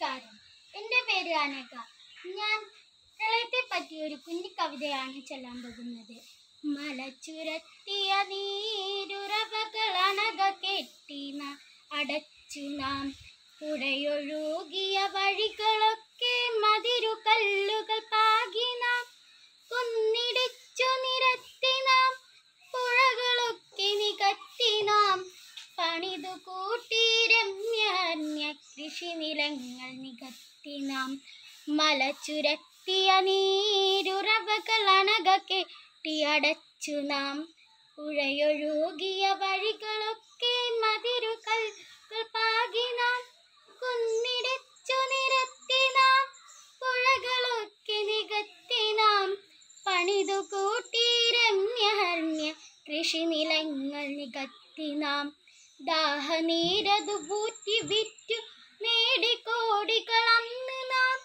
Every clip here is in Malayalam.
നമസ്കാരം എൻ്റെ പേര് അനക ഞാൻ പ്രളയത്തെ പറ്റിയ ഒരു കുഞ്ഞു കവിതയാണ് ചെല്ലാൻ പോകുന്നത് മലച്ചുരത്തിയ നീരുറവകൾ കെട്ടി അടച്ചു നാം പുഴയൊഴുകിയ വഴികളൊക്കെ മതിരു കല്ലുകൾ പാ പണിതു കൂട്ടിരമ്യരമ്യ കൃഷിനിലങ്ങൾ നികത്തി നാം മലച്ചുരത്തിയ നീരുറവകളണകെ ടിയടച്ചു നാം ഉഴയൊഴുകിയ വഴികളൊക്കെ മതിരുകൾ പാകി നാം കുന്നിടച്ചു നിരത്തി നാം പുഴകളൊക്കെ നികത്തി നാം പണിതു കൂട്ടി രമ്യഹർമ്യ കൃഷിനിലങ്ങൾ നികത്തി നാം ദാഹനീരതു പൂറ്റി വിറ്റു നേടിക്കോടികളന്ന് നാം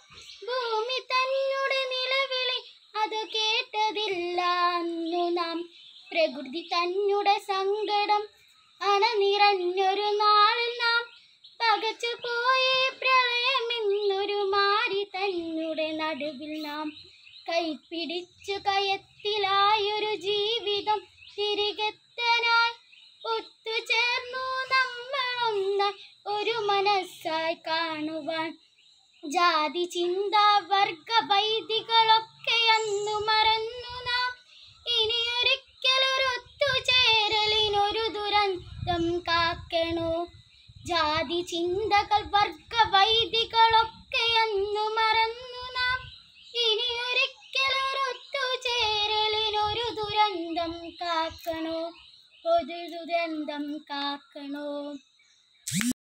ഭൂമി തന്നുടെ നിലവിളി അത് കേട്ടതില്ല അന്നു നാം പ്രകൃതി തന്നുടെ സങ്കടം നിറഞ്ഞൊരു നാളിൽ നാം പകച്ചു പോയി പ്രളയമെന്നൊരു മാറി തന്നുടെ നടുവിൽ നാം കൈപ്പിടിച്ചു കയത്തിലായി മനസ്സായി കാണുവാൻ ജാതി ചിന്ത വർഗ വൈദികളൊക്കെ അന്നു മറന്നു നാം ഇനിയൊരിക്കലൊരൊത്തുചേരലിനൊരു ദുരന്തം കാക്കണോ ജാതി ചിന്തകൾ വർഗ വൈദികളൊക്കെ അന്നു മറന്നു നാം ഇനിയൊരിക്കലൊരൊത്തുചേരലിനൊരു ദുരന്തം കാക്കണോ ഒരു ദുരന്തം കാക്കണോ